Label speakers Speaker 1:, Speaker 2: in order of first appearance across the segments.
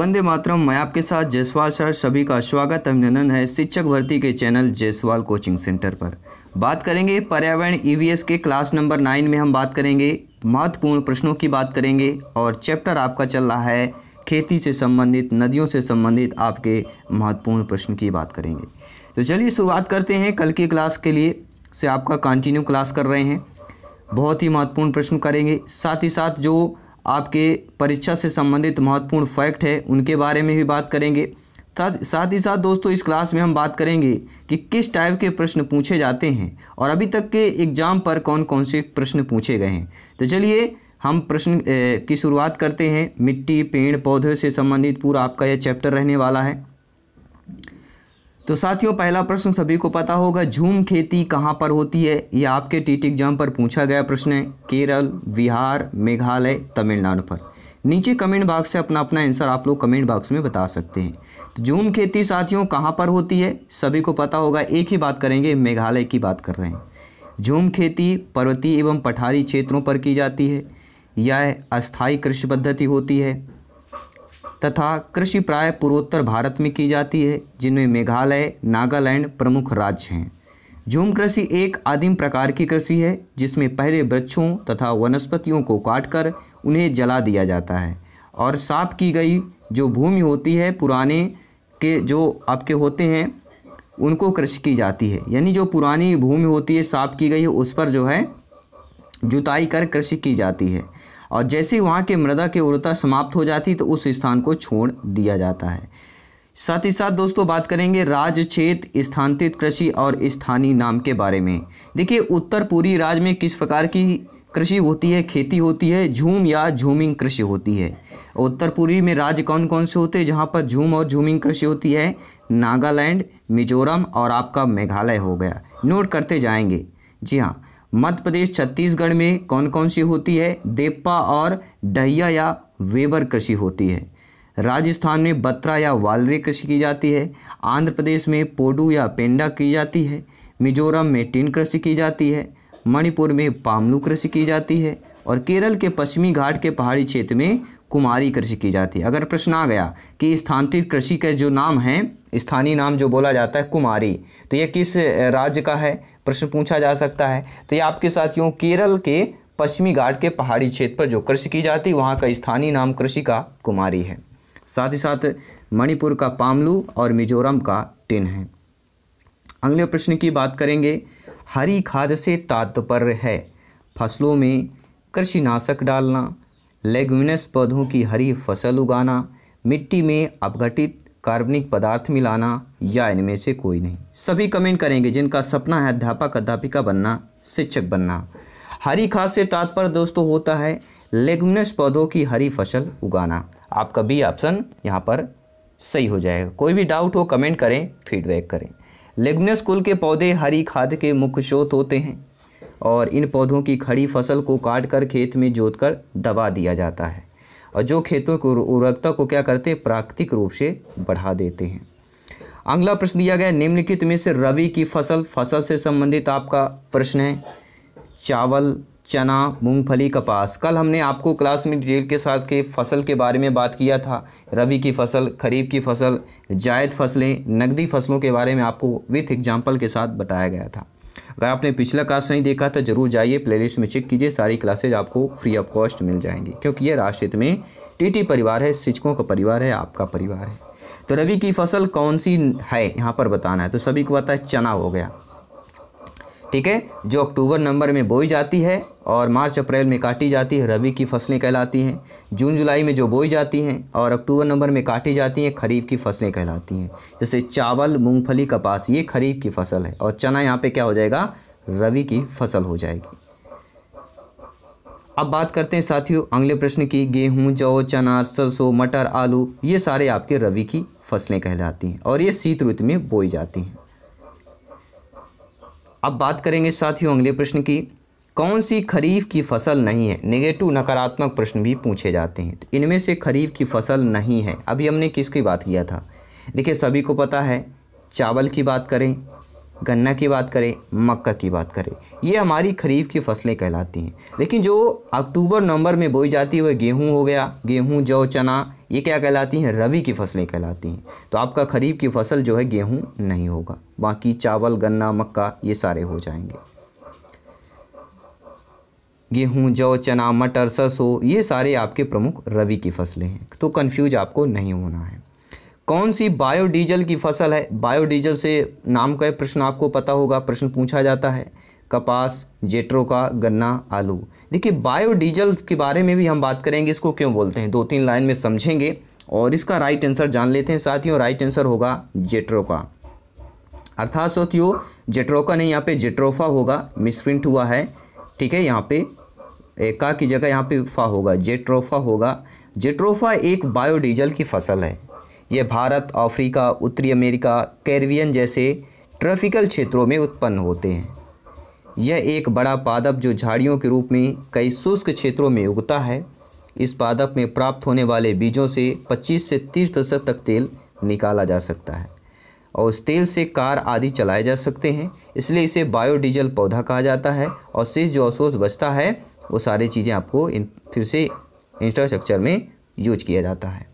Speaker 1: वंदे मातरम मैं आपके साथ जयसवाल सर सभी का स्वागत अभिनंदन है शिक्षक भर्ती के चैनल जयसवाल कोचिंग सेंटर पर बात करेंगे पर्यावरण ईवीएस e के क्लास नंबर नाइन में हम बात करेंगे महत्वपूर्ण प्रश्नों की बात करेंगे और चैप्टर आपका चल रहा है खेती से संबंधित नदियों से संबंधित आपके महत्वपूर्ण प्रश्न की बात करेंगे तो चलिए शुरुआत करते हैं कल की क्लास के लिए से आपका कंटिन्यू क्लास कर रहे हैं बहुत ही महत्वपूर्ण प्रश्न करेंगे साथ ही साथ जो आपके परीक्षा से संबंधित महत्वपूर्ण फैक्ट है उनके बारे में भी बात करेंगे साथ साथ ही साथ दोस्तों इस क्लास में हम बात करेंगे कि किस टाइप के प्रश्न पूछे जाते हैं और अभी तक के एग्ज़ाम पर कौन कौन से प्रश्न पूछे गए हैं तो चलिए हम प्रश्न की शुरुआत करते हैं मिट्टी पेड़ पौधे से संबंधित पूरा आपका यह चैप्टर रहने वाला है तो साथियों पहला प्रश्न सभी को पता होगा झूम खेती कहाँ पर होती है ये आपके टी एग्जाम पर पूछा गया प्रश्न है केरल बिहार मेघालय तमिलनाडु पर नीचे कमेंट बॉक्स से अपना अपना आंसर आप लोग कमेंट बॉक्स में बता सकते हैं तो झूम खेती साथियों कहाँ पर होती है सभी को पता होगा एक ही बात करेंगे मेघालय की बात कर रहे हैं झूम खेती पर्वतीय एवं पठारी क्षेत्रों पर की जाती है यह अस्थायी कृषि पद्धति होती है तथा कृषि प्राय पूर्वोत्तर भारत में की जाती है जिनमें मेघालय नागालैंड प्रमुख राज्य हैं झूम कृषि एक आदिम प्रकार की कृषि है जिसमें पहले वृक्षों तथा वनस्पतियों को काटकर उन्हें जला दिया जाता है और साफ की गई जो भूमि होती है पुराने के जो आपके होते हैं उनको कृषि की जाती है यानी जो पुरानी भूमि होती है साफ की गई है उस पर जो है जुताई कर कृषि की जाती है और जैसे ही वहाँ के मृदा की उर्वरता समाप्त हो जाती तो उस स्थान को छोड़ दिया जाता है साथ ही साथ दोस्तों बात करेंगे राज्य क्षेत्र स्थानांतरित कृषि और स्थानीय नाम के बारे में देखिए उत्तर पूर्वी राज्य में किस प्रकार की कृषि होती है खेती होती है झूम या झूमिंग कृषि होती है उत्तर पूर्वी में राज्य कौन कौन से होते हैं जहाँ पर झूम और झूमिंग कृषि होती है नागालैंड मिजोरम और आपका मेघालय हो गया नोट करते जाएंगे जी हाँ मध्य प्रदेश छत्तीसगढ़ में कौन कौन सी होती है देपा और डहिया या वेबर कृषि होती है राजस्थान में बत्रा या वालरे कृषि की जाती है आंध्र प्रदेश में पोडू या पेंडा की जाती है मिजोरम में टिन कृषि की जाती है मणिपुर में पामलू कृषि की जाती है और केरल के पश्चिमी घाट के पहाड़ी क्षेत्र में कुमारी कृषि की जाती है अगर प्रश्न आ गया कि स्थानांतरित कृषि के जो नाम हैं स्थानीय नाम जो बोला जाता है कुमारी तो यह किस राज्य का है प्रश्न पूछा जा सकता है तो ये आपके साथियों केरल के पश्चिमी घाट के पहाड़ी क्षेत्र पर जो कृषि की जाती है वहाँ का स्थानीय नाम कृषि का कुमारी है साथ ही साथ मणिपुर का पामलू और मिजोरम का टिन है अगले प्रश्न की बात करेंगे हरी खाद से तात्पर्य है फसलों में कृषिनाशक डालना लेगुमिनस पौधों की हरी फसल उगाना मिट्टी में अपघटित कार्बनिक पदार्थ मिलाना या इनमें से कोई नहीं सभी कमेंट करेंगे जिनका सपना है अध्यापक अध्यापिका बनना शिक्षक बनना हरी खाद से तात्पर्य दोस्तों होता है लेगुमिनस पौधों की हरी फसल उगाना आपका भी ऑप्शन यहाँ पर सही हो जाएगा कोई भी डाउट हो कमेंट करें फीडबैक करें लेगुनस कुल के पौधे हरी खाद के मुख्य स्रोत होते हैं और इन पौधों की खड़ी फसल को काट कर खेत में जोत कर दबा दिया जाता है और जो खेतों की उर्वरकता को क्या करते हैं प्राकृतिक रूप से बढ़ा देते हैं अगला प्रश्न दिया गया निम्नलिखित में से रवि की फसल फसल से संबंधित आपका प्रश्न है चावल चना मूंगफली कपास कल हमने आपको क्लास में डिटेल के साथ के फसल के बारे में बात किया था रबी की फसल खरीफ की फसल जायद फसलें नकदी फसलों के बारे में आपको विथ एग्जाम्पल के साथ बताया गया था अगर आपने पिछला क्लास नहीं देखा तो जरूर जाइए प्लेलिस्ट में चेक कीजिए सारी क्लासेज आपको फ्री ऑफ कॉस्ट मिल जाएंगी क्योंकि ये राष्ट्रित में टीटी परिवार है शिक्षकों का परिवार है आपका परिवार है तो रवि की फसल कौन सी है यहाँ पर बताना है तो सभी को पता है चना हो गया ठीक है जो अक्टूबर नवंबर में बोई जाती है और मार्च अप्रैल में काटी जाती है रबी की फसलें कहलाती हैं जून जुलाई में जो बोई जाती हैं और अक्टूबर नवंबर में काटी जाती हैं खरीफ की फसलें कहलाती हैं जैसे चावल मूंगफली कपास ये खरीफ की फसल है और चना यहाँ पे क्या हो जाएगा रबी की फसल हो जाएगी अब बात करते हैं साथियों अगले प्रश्न की गेहूँ जौ चना सरसों मटर आलू ये सारे आपके रबी की फसलें कहलाती हैं और ये शीत ऋतु में बोई जाती हैं अब बात करेंगे साथियों अगले प्रश्न की कौन सी खरीफ की फसल नहीं है निगेटिव नकारात्मक प्रश्न भी पूछे जाते हैं तो इनमें से खरीफ की फसल नहीं है अभी हमने किसकी बात किया था देखिए सभी को पता है चावल की बात करें गन्ना की बात करें मक्का की बात करें ये हमारी खरीफ की फसलें कहलाती हैं लेकिन जो अक्टूबर नवंबर में बोई जाती है वह गेहूँ हो गया गेहूँ जौ चना ये क्या कहलाती हैं रवि की फसलें कहलाती हैं तो आपका खरीफ की फसल जो है गेहूँ नहीं होगा बाकी चावल गन्ना मक्का ये सारे हो जाएंगे गेहूँ जौ चना मटर सरसों ये सारे आपके प्रमुख रवि की फसलें हैं तो कन्फ्यूज आपको नहीं होना है कौन सी बायोडीजल की फसल है बायोडीजल से नाम का प्रश्न आपको पता होगा प्रश्न पूछा जाता है कपास जेट्रो का गन्ना आलू देखिए बायोडीजल के बारे में भी हम बात करेंगे इसको क्यों बोलते हैं दो तीन लाइन में समझेंगे और इसका राइट आंसर जान लेते हैं साथियों राइट आंसर होगा जेट्रो का अर्थात सोतियो जेट्रो का नहीं यहाँ पे जेट्रोफा होगा मिसप्रिंट हुआ है ठीक है यहाँ पे एका की जगह यहाँ पे फा होगा जेट्रोफा होगा जेट्रोफा एक बायोडीजल की फसल है यह भारत अफ्रीका उत्तरी अमेरिका कैरवियन जैसे ट्रॉपिकल क्षेत्रों में उत्पन्न होते हैं यह एक बड़ा पादप जो झाड़ियों के रूप में कई शुष्क क्षेत्रों में उगता है इस पादप में प्राप्त होने वाले बीजों से 25 से 30 प्रतिशत तक तेल निकाला जा सकता है और उस तेल से कार आदि चलाए जा सकते हैं इसलिए इसे बायोडीजल पौधा कहा जाता है और शेष जो अवशोष बचता है वो सारी चीज़ें आपको इन फिर से इंफ्रास्ट्रक्चर में यूज किया जाता है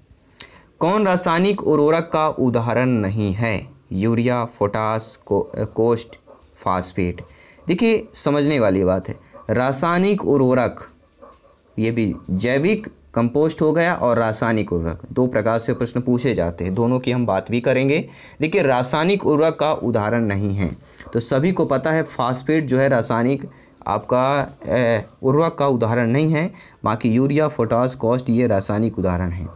Speaker 1: कौन रासायनिक उर्वरक का उदाहरण नहीं है यूरिया फोटास को, कोस्ट फास्फेट देखिए समझने वाली बात है रासायनिक उर्वरक ये भी जैविक कंपोस्ट हो गया और रासायनिक उर्वरक दो प्रकार से प्रश्न पूछे जाते हैं दोनों की हम बात भी करेंगे देखिए रासायनिक उर्वरक का उदाहरण नहीं है तो सभी को पता है फास्फेट जो है रासायनिक आपका उर्वरक का उदाहरण नहीं है बाकी यूरिया फोटास कॉस्ट ये रासायनिक उदाहरण है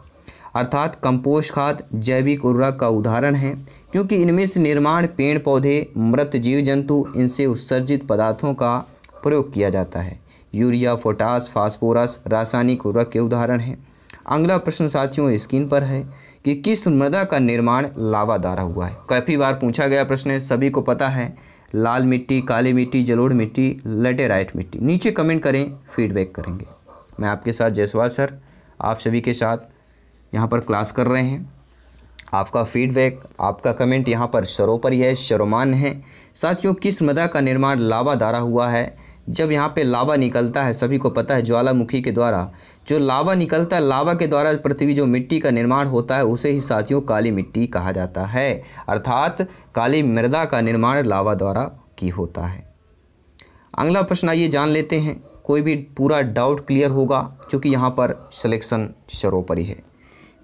Speaker 1: अर्थात कंपोस्ट खाद जैविक उर्वरक का उदाहरण है क्योंकि इनमें से निर्माण पेड़ पौधे मृत जीव जंतु इनसे उत्सर्जित पदार्थों का प्रयोग किया जाता है यूरिया फोटास फास्फोरस रासायनिक उर्वरक के उदाहरण हैं अगला प्रश्न साथियों स्क्रीन पर है कि किस मृदा का निर्माण लावा द्वारा हुआ है काफ़ी बार पूछा गया प्रश्न है सभी को पता है लाल मिट्टी काली मिट्टी जलोढ़ मिट्टी लेटेराइट मिट्टी नीचे कमेंट करें फीडबैक करेंगे मैं आपके साथ जयसवाल सर आप सभी के साथ यहाँ पर क्लास कर रहे हैं आपका फीडबैक आपका कमेंट यहाँ पर सरोपर है शरोमान है साथियों किस मदा का निर्माण लावा द्वारा हुआ है जब यहाँ पे लावा निकलता है सभी को पता है ज्वालामुखी के द्वारा जो लावा निकलता है लावा के द्वारा पृथ्वी जो मिट्टी का निर्माण होता है उसे ही साथियों काली मिट्टी कहा जाता है अर्थात काली मृदा का निर्माण लावा द्वारा की होता है अगला प्रश्न आइए जान लेते हैं कोई भी पूरा डाउट क्लियर होगा क्योंकि यहाँ पर सिलेक्शन सर्वोपरि है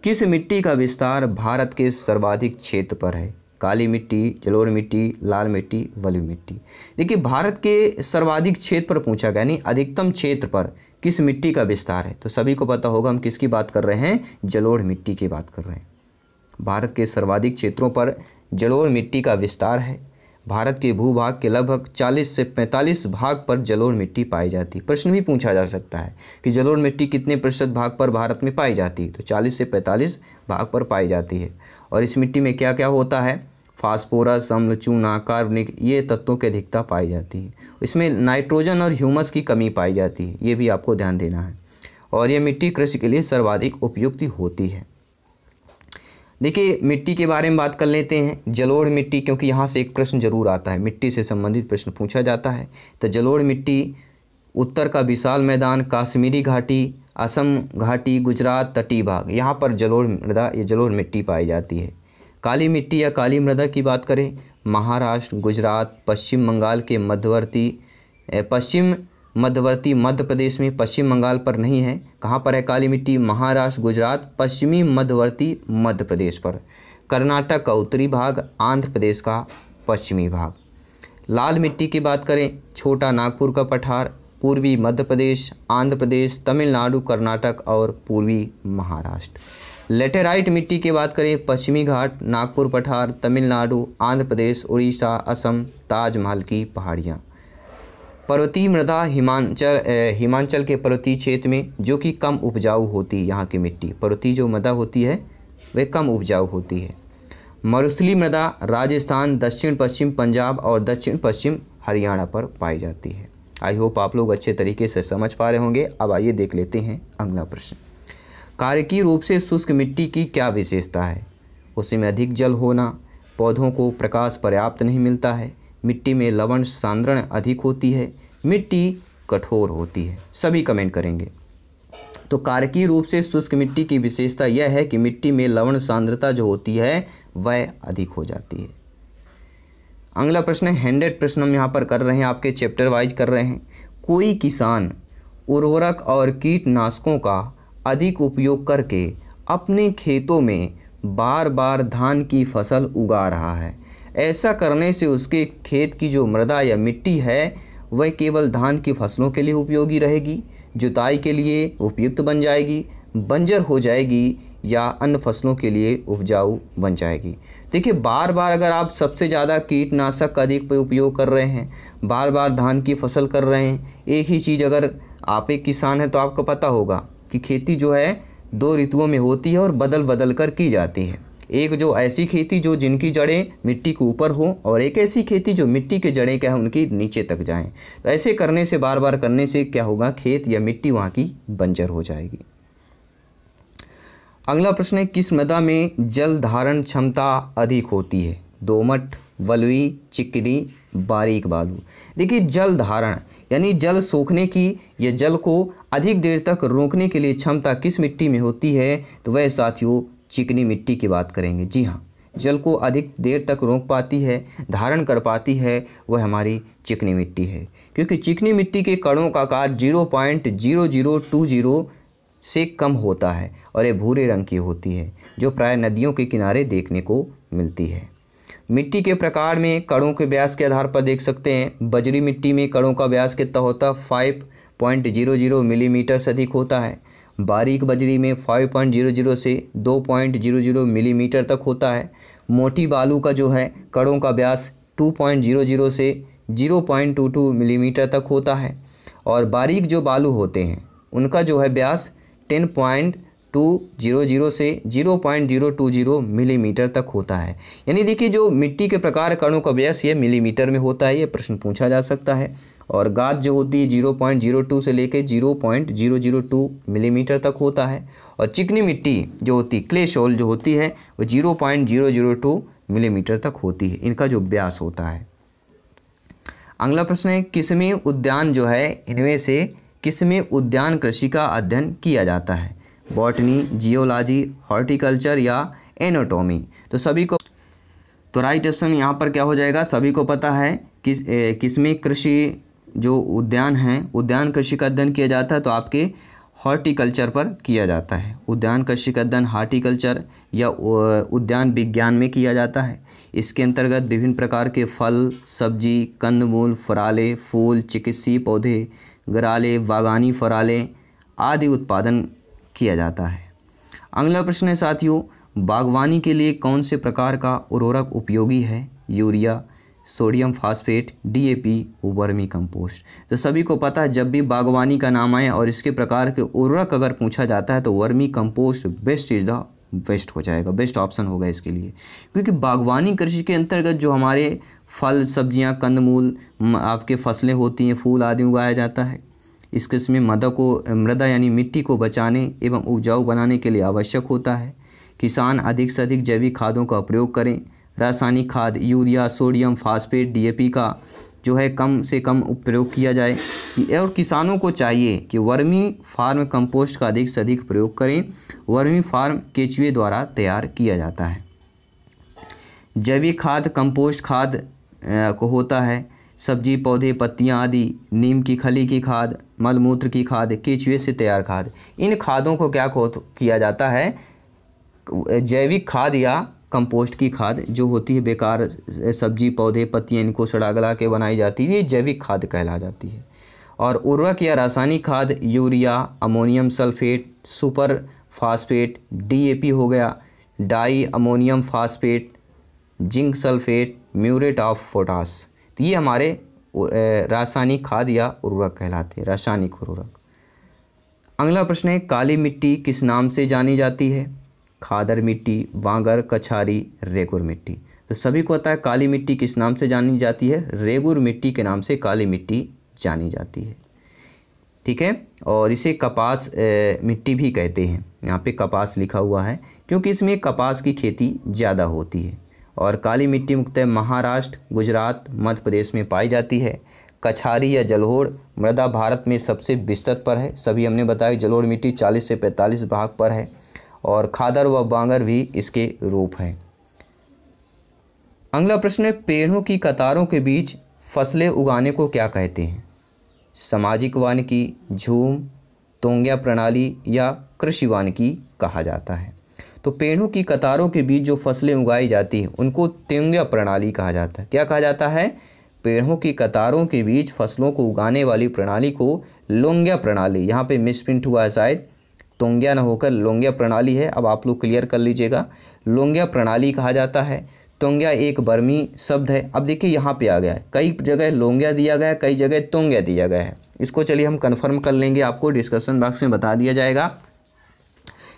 Speaker 1: किस मिट्टी का विस्तार भारत के सर्वाधिक क्षेत्र पर है काली मिट्टी जलोर मिट्टी लाल मिट्टी वलु मिट्टी देखिए भारत के सर्वाधिक क्षेत्र पर पूछा गया यानी अधिकतम क्षेत्र पर किस मिट्टी का विस्तार है तो सभी को पता होगा हम किसकी बात कर रहे हैं जलोढ़ मिट्टी की बात कर रहे हैं भारत के सर्वाधिक क्षेत्रों पर जलोढ़ मिट्टी का विस्तार है भारत के भूभाग के लगभग 40 से 45 भाग पर जलोढ़ मिट्टी पाई जाती प्रश्न भी पूछा जा सकता है कि जलोढ़ मिट्टी कितने प्रतिशत भाग पर भारत में पाई जाती तो 40 से 45 भाग पर पाई जाती है और इस मिट्टी में क्या क्या होता है फास्फोरस अम्ल चूना कार्बनिक ये तत्वों की अधिकता पाई जाती है इसमें नाइट्रोजन और ह्यूमस की कमी पाई जाती है ये भी आपको ध्यान देना है और ये मिट्टी कृषि के लिए सर्वाधिक उपयुक्त होती है देखिए मिट्टी के बारे में बात कर लेते हैं जलोढ़ मिट्टी क्योंकि यहाँ से एक प्रश्न जरूर आता है मिट्टी से संबंधित प्रश्न पूछा जाता है तो जलोढ़ मिट्टी उत्तर का विशाल मैदान काश्मीरी घाटी असम घाटी गुजरात तटी भाग यहाँ पर जलोढ़ मृदा या जलोढ़ मिट्टी पाई जाती है काली मिट्टी या काली मृदा की बात करें महाराष्ट्र गुजरात पश्चिम बंगाल के मध्यवर्ती पश्चिम मध्यवर्ती मध्य प्रदेश में पश्चिम बंगाल पर नहीं है कहाँ पर है काली मिट्टी महाराष्ट्र गुजरात पश्चिमी मध्यवर्ती मध्य प्रदेश पर कर्नाटक का उत्तरी भाग आंध्र प्रदेश का पश्चिमी भाग लाल मिट्टी की बात करें छोटा नागपुर का पठार पूर्वी मध्य प्रदेश आंध्र प्रदेश तमिलनाडु कर्नाटक और पूर्वी महाराष्ट्र लेटेराइट मिट्टी की बात करें पश्चिमी घाट नागपुर पठार तमिलनाडु आंध्र प्रदेश उड़ीसा असम ताजमहल की पहाड़ियाँ पर्वतीय मृदा हिमांचल हिमांचल के पर्वतीय क्षेत्र में जो कि कम उपजाऊ होती है यहाँ की मिट्टी पर्वतीय जो मृदा होती है वह कम उपजाऊ होती है मरुस्थली मृदा राजस्थान दक्षिण पश्चिम पंजाब और दक्षिण पश्चिम हरियाणा पर पाई जाती है आई होप आप लोग अच्छे तरीके से समझ पा रहे होंगे अब आइए देख लेते हैं अगला प्रश्न कार्यकीय रूप से शुष्क मिट्टी की क्या विशेषता है उसमें अधिक जल होना पौधों को प्रकाश पर्याप्त नहीं मिलता है मिट्टी में लवण सांद्रण अधिक होती है मिट्टी कठोर होती है सभी कमेंट करेंगे तो कारकीय रूप से शुष्क मिट्टी की विशेषता यह है कि मिट्टी में लवण सांद्रता जो होती है वह अधिक हो जाती है अगला प्रश्न हैंडेड प्रश्न हम यहाँ पर कर रहे हैं आपके चैप्टर वाइज कर रहे हैं कोई किसान उर्वरक और कीटनाशकों का अधिक उपयोग करके अपने खेतों में बार बार धान की फसल उगा रहा है ऐसा करने से उसके खेत की जो मृदा या मिट्टी है वह केवल धान की फसलों के लिए उपयोगी रहेगी जुताई के लिए उपयुक्त बन जाएगी बंजर हो जाएगी या अन्य फसलों के लिए उपजाऊ बन जाएगी देखिए बार बार अगर आप सबसे ज़्यादा कीटनाशक का अधिक उपयोग कर रहे हैं बार बार धान की फसल कर रहे हैं एक ही चीज़ अगर आप एक किसान हैं तो आपको पता होगा कि खेती जो है दो ऋतुओं में होती है और बदल बदल कर की जाती है एक जो ऐसी खेती जो जिनकी जड़ें मिट्टी के ऊपर हो और एक ऐसी खेती जो मिट्टी के जड़ें क्या है उनकी नीचे तक जाएं तो ऐसे करने से बार बार करने से क्या होगा खेत या मिट्टी वहाँ की बंजर हो जाएगी अगला प्रश्न है किस मृदा में जल धारण क्षमता अधिक होती है दोमट वलुई चिकनी बारीक बालू देखिए जल धारण यानी जल सोखने की या जल को अधिक देर तक रोकने के लिए क्षमता किस मिट्टी में होती है तो वह साथियों चिकनी मिट्टी की बात करेंगे जी हाँ जल को अधिक देर तक रोक पाती है धारण कर पाती है वह हमारी चिकनी मिट्टी है क्योंकि चिकनी मिट्टी के कणों का आकार zero point zero zero two zero से कम होता है और ये भूरे रंग की होती है जो प्राय नदियों के किनारे देखने को मिलती है मिट्टी के प्रकार में कणों के व्यास के आधार पर देख सकते हैं बजरी मिट्टी में कणों का व्यास कितना होता है five point zero zero millimetre से अधिक होता है बारीक बजरी में 5.00 से 2.00 मिलीमीटर mm तक होता है मोटी बालू का जो है कड़ों का व्यास 2.00 से 0.22 मिलीमीटर mm तक होता है और बारीक जो बालू होते हैं उनका जो है व्यास टू जीरो जीरो से zero point zero two zero millimetre तक होता है यानी देखिए जो मिट्टी के प्रकार कणों का व्यास ये मिलीमीटर में होता है ये प्रश्न पूछा जा सकता है और गाद जो होती है जीरो पॉइंट जीरो टू से लेकर zero point zero zero two millimetre तक होता है और चिकनी मिट्टी जो होती क्ले शोल जो होती है वो zero point zero zero two millimetre तक होती है इनका जो व्यास होता है अगला प्रश्न है किसमें उद्यान जो है इनमें से किसमें उद्यान कृषि का अध्ययन किया जाता है बॉटनी जियोलॉजी हॉर्टिकल्चर या एनोटोमी तो सभी को तो राइट ऑप्शन यहाँ पर क्या हो जाएगा सभी को पता है किस ए, किसमें कृषि जो उद्यान है उद्यान कृषि का अध्ययन किया जाता है तो आपके हॉर्टिकल्चर पर किया जाता है उद्यान कृषि का अध्ययन हार्टिकल्चर या उद्यान विज्ञान में किया जाता है इसके अंतर्गत विभिन्न प्रकार के फल सब्जी कंदमूल फराले फूल चिकित्सीय पौधे गराले बागानी फराले आदि उत्पादन किया जाता है अगला प्रश्न है साथियों बागवानी के लिए कौन से प्रकार का उर्वरक उपयोगी है urea sodium phosphate DAP vermicompost तो सभी को पता है जब भी बागवानी का नाम आए और इसके प्रकार के उर्वरक अगर पूछा जाता है तो vermicompost best is the best हो जाएगा बेस्ट ऑप्शन होगा इसके लिए क्योंकि बागवानी कृषि के अंतर्गत जो हमारे फल सब्जियां कंदमूल आपके फसलें होती हैं फूल आदि उगाया जाता है इस किस्म में मदा को मृदा यानी मिट्टी को बचाने एवं उपजाऊ बनाने के लिए आवश्यक होता है किसान अधिक से अधिक जैविक खादों का प्रयोग करें रासायनिक खाद यूरिया सोडियम फास्फेट डीएपी का जो है कम से कम उपयोग किया जाए और किसानों को चाहिए कि वर्मी फार्म कंपोस्ट का अधिक से अधिक प्रयोग करें वर्मी फार्म केचुए द्वारा तैयार किया जाता है जैविक खाद कंपोस्ट खाद को होता है सब्जी पौधे पत्तियां आदि नीम की खली की खाद मलमूत्र की खाद केचुए से तैयार खाद इन खादों को क्या तो किया जाता है जैविक खाद या कंपोस्ट की खाद जो होती है बेकार सब्जी पौधे पत्तियाँ इनको सड़ा गला के बनाई जाती है ये जैविक खाद कहला जाती है और उर्वरक या रासायनिक खाद urea ammonium sulphate superphosphate DAP हो गया diammonium phosphate zinc sulphate muriate of potash तो ये हमारे रासायनिक खाद या उर्वरक कहलाते हैं रासायनिक उर्वरक अगला प्रश्न है काली मिट्टी किस नाम से जानी जाती है खादर मिट्टी बांगर कछारी रेगुर मिट्टी तो सभी को पता है काली मिट्टी किस नाम से जानी जाती है रेगुर मिट्टी के नाम से काली मिट्टी जानी जाती है ठीक है और इसे कपास ए, मिट्टी भी कहते हैं यहाँ पे कपास लिखा हुआ है क्योंकि इसमें कपास की खेती ज़्यादा होती है और काली मिट्टी मुख्यतः महाराष्ट्र गुजरात मध्य प्रदेश में पाई जाती है कछारी या जलोड़ मृदा भारत में सबसे विस्तृत पर है सभी हमने बताया जलोड़ मिट्टी 40 से 45 भाग पर है और खादर व बांगर भी इसके रूप हैं अगला प्रश्न है पेड़ों की कतारों के बीच फसलें उगाने को क्या कहते हैं सामाजिक वानिकी झूम तोंग्या प्रणाली या कृषि वानिकी कहा जाता है तो पेड़ों की कतारों के बीच जो फसलें उगाई जाती हैं उनको त्युंग्य प्रणाली कहा जाता है क्या कहा जाता है पेड़ों की कतारों के बीच फसलों को उगाने वाली प्रणाली को लोंग्या प्रणाली यहाँ पे मिसप्रिंट हुआ है शायद तोंग्या न होकर लोंग्या प्रणाली है अब आप लोग क्लियर कर लीजिएगा लोंग्या प्रणाली कहा जाता है तोंग्या एक बर्मी शब्द है अब देखिए यहाँ पे आ गया है कई जगह लोंग्या दिया गया है कई जगह तोंग्या दिया गया है इसको चलिए हम कन्फर्म कर लेंगे आपको डिस्कशन बॉक्स में बता दिया जाएगा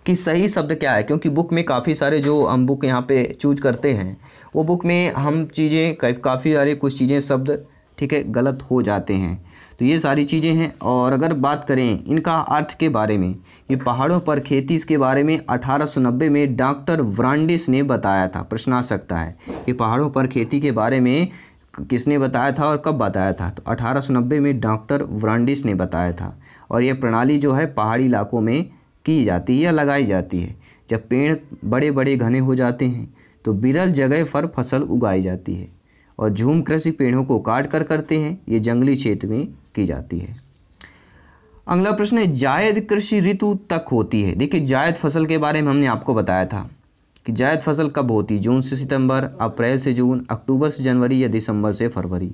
Speaker 1: कि सही शब्द क्या है क्योंकि बुक में काफ़ी सारे जो हम बुक यहाँ पे चूज करते हैं वो बुक में हम चीज़ें काफ़ी सारे कुछ चीज़ें शब्द ठीक है गलत हो जाते हैं तो ये सारी चीज़ें हैं और अगर बात करें इनका अर्थ के बारे में ये पहाड़ों पर खेती इसके बारे में अठारह में डॉक्टर व्रांडिस ने बताया था प्रश्न आ सकता है कि पहाड़ों पर खेती के बारे में किसने बताया था और कब बताया था तो अठारह में डॉक्टर व्रांडिस ने बताया था और यह प्रणाली जो है पहाड़ी इलाकों में की जाती है या लगाई जाती है जब पेड़ बड़े बड़े घने हो जाते हैं तो बिरल जगह पर फसल उगाई जाती है और झूम कृषि पेड़ों को काट कर करते हैं ये जंगली क्षेत्र में की जाती है अगला प्रश्न है जायद कृषि ऋतु तक होती है देखिए जायद फसल के बारे में हमने आपको बताया था कि जायद फसल कब होती है जून से सितंबर अप्रैल से जून अक्टूबर से जनवरी या दिसंबर से फरवरी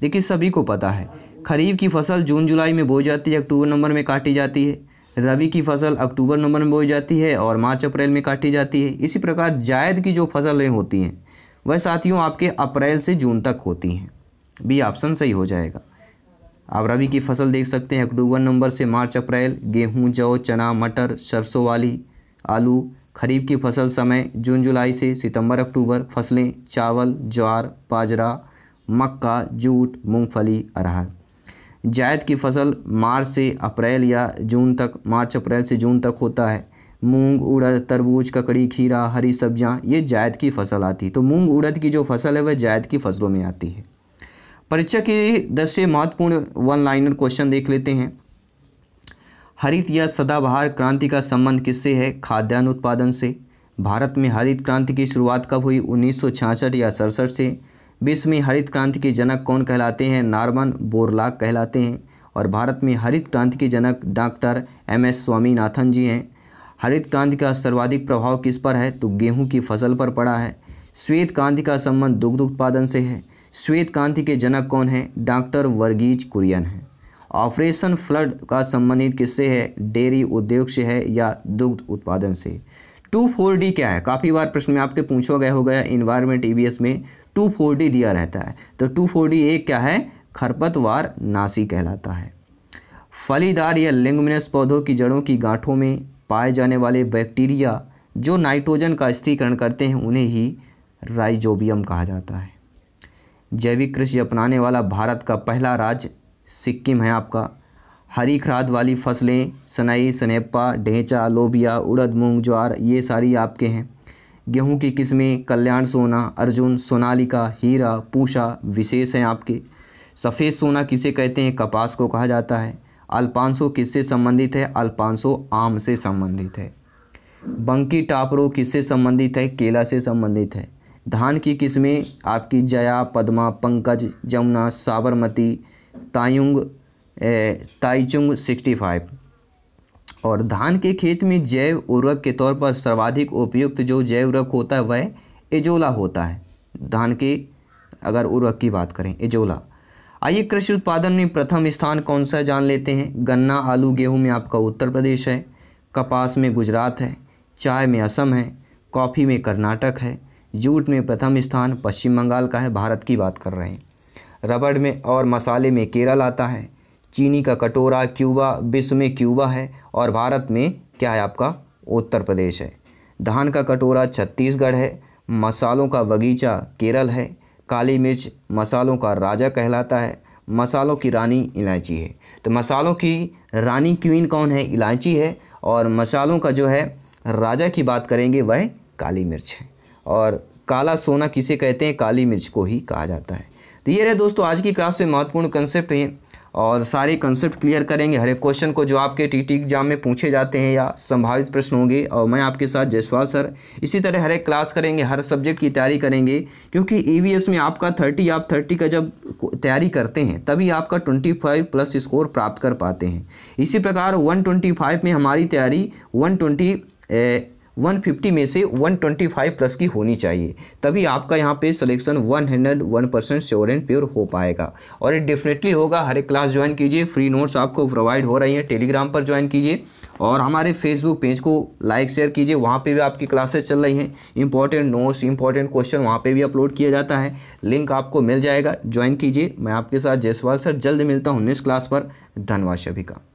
Speaker 1: देखिए सभी को पता है खरीफ की फसल जून जुलाई में बोई जाती है अक्टूबर नवंबर में काटी जाती है रवि की फसल अक्टूबर नवंबर में बोई जाती है और मार्च अप्रैल में काटी जाती है इसी प्रकार जायद की जो फसलें होती हैं वह साथियों आपके अप्रैल से जून तक होती हैं बी ऑप्शन सही हो जाएगा आप रवि की फसल देख सकते हैं अक्टूबर नवंबर से मार्च अप्रैल गेहूं जौ चना मटर सरसों वाली आलू खरीफ की फसल समय जून जुलाई से सितंबर अक्टूबर फसलें चावल ज्वार बाजरा मक्का जूट मूंगफली अरहर जायद की फसल मार्च से अप्रैल या जून तक मार्च अप्रैल से जून तक होता है मूंग उड़द तरबूज ककड़ी खीरा हरी सब्जियां ये जायद की फसल आती है तो मूंग उड़द की जो फसल है वह जायद की फसलों में आती है परीक्षा दस से महत्वपूर्ण वन लाइनर क्वेश्चन देख लेते हैं हरित या सदाबहार क्रांति का संबंध किससे है खाद्यान्न उत्पादन से भारत में हरित क्रांति की शुरुआत कब हुई उन्नीस या सड़सठ से विश्व में हरित क्रांति के जनक कौन कहलाते हैं नार्मन बोरलाक कहलाते हैं और भारत में हरित क्रांति के जनक doctor M S Swaminathan ji हैं हरित क्रांति का सर्वाधिक प्रभाव किस पर है तो गेहूं की फसल पर पड़ा है श्वेत क्रांति का संबंध दुग्ध उत्पादन से है श्वेत क्रांति के जनक कौन हैं डॉक्टर वर्गीज कुरियन हैं ऑपरेशन फ्लड का संबंधित किससे है डेयरी उद्योग से है या दुग्ध उत्पादन से टू फोर डी क्या है काफ़ी बार प्रश्न में आपके पूछा गया होगा इन्वायरमेंट ई में टू फोर्टी दिया रहता है तो टू फोर्टी एक क्या है खरपतवार नासी कहलाता है फलीदार या लिंगमिनस पौधों की जड़ों की गांठों में पाए जाने वाले बैक्टीरिया जो नाइट्रोजन का स्थिरीकरण करते हैं उन्हें ही राइजोबियम कहा जाता है जैविक कृषि अपनाने वाला भारत का पहला राज्य सिक्किम है आपका हरी खाद वाली फसलें सनई सनेपा ढेंचा लोबिया उड़द मूंग ज्वार ये सारी आपके हैं गेहूं की किस्में कल्याण सोना अर्जुन सोनालिका हीरा पूषा विशेष हैं आपके सफ़ेद सोना किसे कहते हैं कपास को कहा जाता है अल्पांसो किससे संबंधित है अल्पांसो आम से संबंधित है बंकी टापरो किससे संबंधित है केला से संबंधित है धान की किस्में आपकी जया पद्मा पंकज जमुना साबरमती तायुंग ताइचुंग सिक्सटी फाइव और धान के खेत में जैव उर्वरक के तौर पर सर्वाधिक उपयुक्त जो जैव उर्वरक होता है वह एजोला होता है धान के अगर उर्वरक की बात करें एजोला आइए कृषि उत्पादन में प्रथम स्थान कौन सा जान लेते हैं गन्ना आलू गेहूं में आपका उत्तर प्रदेश है कपास में गुजरात है चाय में असम है कॉफ़ी में कर्नाटक है जूट में प्रथम स्थान पश्चिम बंगाल का है भारत की बात कर रहे हैं रबड़ में और मसाले में केरल आता है चीनी का कटोरा क्यूबा विश्व में क्यूबा है और भारत में क्या है आपका उत्तर प्रदेश है धान का कटोरा छत्तीसगढ़ है मसालों का बगीचा केरल है काली मिर्च मसालों का राजा कहलाता है मसालों की रानी इलायची है तो मसालों की रानी क्वीन कौन है इलायची है और मसालों का जो है राजा की बात करेंगे वह काली मिर्च है और काला सोना किसे कहते हैं काली मिर्च को ही कहा जाता है तो ये रहे दोस्तों आज की क्लास में महत्वपूर्ण कंसेप्ट हैं और सारे कंसेप्ट क्लियर करेंगे हर एक क्वेश्चन को जो आपके टीटी एग्जाम में पूछे जाते हैं या संभावित प्रश्न होंगे और मैं आपके साथ जयसवाल सर इसी तरह हर एक क्लास करेंगे हर सब्जेक्ट की तैयारी करेंगे क्योंकि ईवीएस e में आपका थर्टी आप थर्टी का जब तैयारी करते हैं तभी आपका ट्वेंटी फाइव प्लस स्कोर प्राप्त कर पाते हैं इसी प्रकार वन ट्वेंटी फाइव में हमारी तैयारी वन ट्वेंटी 150 में से 125 प्लस की होनी चाहिए तभी आपका यहाँ पे selection 101 percent sure and pure हो पाएगा और ये डेफिनेटली होगा हर एक क्लास ज्वाइन कीजिए फ्री नोट्स आपको प्रोवाइड हो रही हैं टेलीग्राम पर ज्वाइन कीजिए और हमारे फेसबुक पेज को लाइक शेयर कीजिए वहाँ पे भी आपकी क्लासेस चल रही हैं इंपॉर्टेंट नोट्स इंपॉर्टेंट क्वेश्चन वहाँ पर भी अपलोड किया जाता है लिंक आपको मिल जाएगा ज्वाइन कीजिए मैं आपके साथ जयसवाल सर जल्द मिलता हूँ नेक्स्ट क्लास पर धन्यवाद सभी का